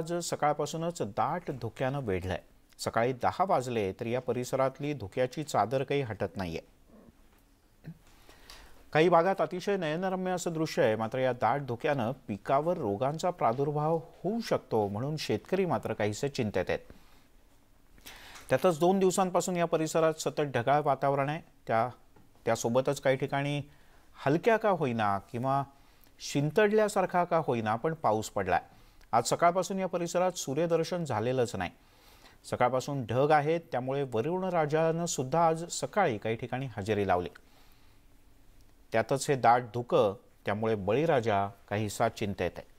आज सकाळपासूनच दाट धुक्यानं वेढलंय सकाळी दहा वाजले तर या परिसरातली धुक्याची चादर काही हटत नाहीये काही भागात अतिशय नयनरम्य असं दृश्य आहे मात्र या दाट धुक्यानं पिकावर रोगांचा प्रादुर्भाव होऊ शकतो म्हणून शेतकरी मात्र काहीसे चिंतेत आहेत त्यातच दोन दिवसांपासून या परिसरात सतत ढगाळ वातावरण आहे त्या त्यासोबतच काही ठिकाणी हलक्या का होईना किंवा शिंतडल्यासारखा का होईना पण पाऊस पडलाय आज सकाळपासून या परिसरात सूर्यदर्शन झालेलंच नाही सकाळपासून ढग आहेत त्यामुळे वरुण राजानं सुद्धा आज सकाळी काही ठिकाणी हजेरी लावली त्यातच हे दाट धुकं त्यामुळे बळीराजा काहीसा चिंतेत आहे